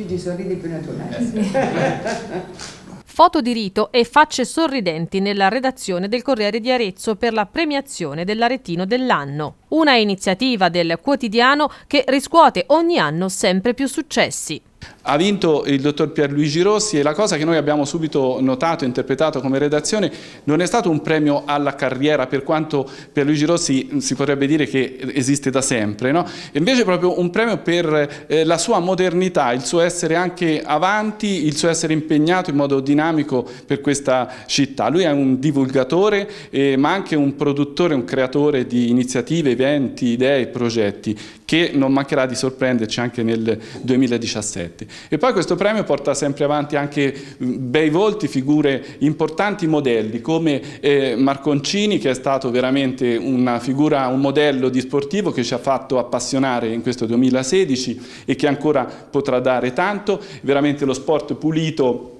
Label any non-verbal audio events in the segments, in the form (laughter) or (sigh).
Gigi sorridi più naturale. Eh, (laughs) Foto di rito e facce sorridenti nella redazione del Corriere di Arezzo per la premiazione dell'Aretino dell'anno. Una iniziativa del quotidiano che riscuote ogni anno sempre più successi. Ha vinto il dottor Pierluigi Rossi e la cosa che noi abbiamo subito notato e interpretato come redazione non è stato un premio alla carriera per quanto Pierluigi Rossi mm, si potrebbe dire che esiste da sempre, no? invece proprio un premio per eh, la sua modernità, il suo essere anche avanti, il suo essere impegnato in modo dinamico per questa città. Lui è un divulgatore eh, ma anche un produttore, un creatore di iniziative, eventi, idee, progetti che non mancherà di sorprenderci anche nel 2017. E poi questo premio porta sempre avanti anche bei volti, figure importanti, modelli, come eh, Marconcini che è stato veramente una figura, un modello di sportivo che ci ha fatto appassionare in questo 2016 e che ancora potrà dare tanto, veramente lo sport pulito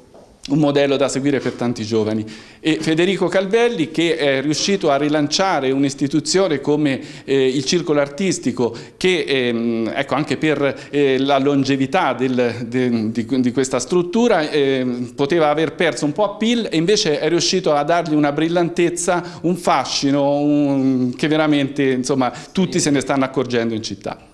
un modello da seguire per tanti giovani e Federico Calvelli che è riuscito a rilanciare un'istituzione come eh, il circolo artistico che ehm, ecco, anche per eh, la longevità del, de, di, di, questa struttura eh, poteva aver perso un po' appeal e invece è riuscito a dargli una brillantezza, un fascino un, che veramente insomma, tutti se ne stanno accorgendo in città.